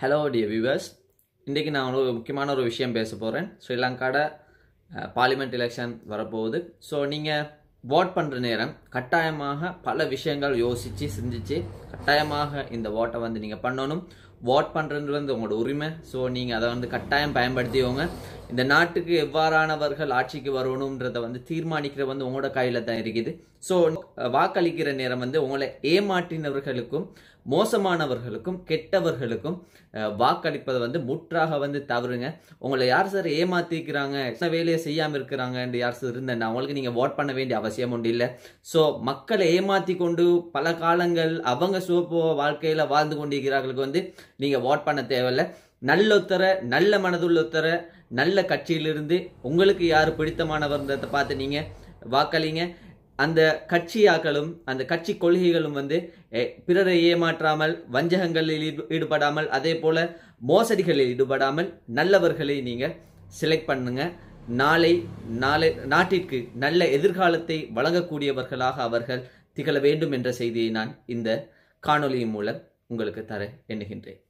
hello டிய viewers இன்றைக்கி நான் ஒரு முக்கியமான ஒரு விஷயம் பேச போகிறேன் ஸ்ரீலங்காட பார்லிமெண்ட் எலெக்ஷன் வரப்போகுது ஸோ நீங்கள் ஓட் பண்ணுற நேரம் கட்டாயமாக பல விஷயங்கள் யோசித்து சிந்திச்சு கட்டாயமாக இந்த ஓட்டை வந்து நீங்கள் பண்ணணும் ஓட் பண்ணுறது வந்து உங்களோட உரிமை ஸோ நீங்கள் அதை வந்து கட்டாயம் பயன்படுத்தியவங்க இந்த நாட்டுக்கு எவ்வாறானவர்கள் ஆட்சிக்கு வரணுன்றதை வந்து தீர்மானிக்கிற வந்து உங்களோட கையில் தான் இருக்குது ஸோ வாக்களிக்கிற நேரம் வந்து உங்களை ஏமாற்றினவர்களுக்கும் மோசமானவர்களுக்கும் கெட்டவர்களுக்கும் வாக்களிப்பதை வந்து முற்றாக வந்து தவறுங்க உங்களை யார் சார் ஏமாத்திக்கிறாங்க என்ன வேலையை செய்யாமல் இருக்கிறாங்க என்று யார் சார் இருந்தேன் அவங்களுக்கு நீங்கள் ஓட் பண்ண வேண்டிய அவசியம் ஒன்று இல்லை ஸோ மக்களை ஏமாற்றி கொண்டு பல காலங்கள் அவங்க சோப்பு வாழ்க்கையில் வாழ்ந்து கொண்டிருக்கிறார்களுக்கு வந்து நீங்கள் ஓட் பண்ண தேவையில்லை நல்லொத்தர நல்ல மனதுள்ளொத்தர நல்ல கட்சியிலிருந்து உங்களுக்கு யார் பிடித்தமானவர்ன்றதை பார்த்து நீங்கள் வாக்களிங்க அந்த கட்சியாக்களும் அந்த கட்சி கொள்கைகளும் வந்து பிறரை ஏமாற்றாமல் வஞ்சகங்களில் ஈடுபடாமல் அதே போல மோசடிகளில் ஈடுபடாமல் நல்லவர்களை நீங்கள் செலக்ட் பண்ணுங்க நாளை நாளை நாட்டிற்கு நல்ல எதிர்காலத்தை வழங்கக்கூடியவர்களாக அவர்கள் திகழ வேண்டும் என்ற செய்தியை நான் இந்த காணொலியின் மூலம் உங்களுக்கு தர எண்ணுகின்றேன்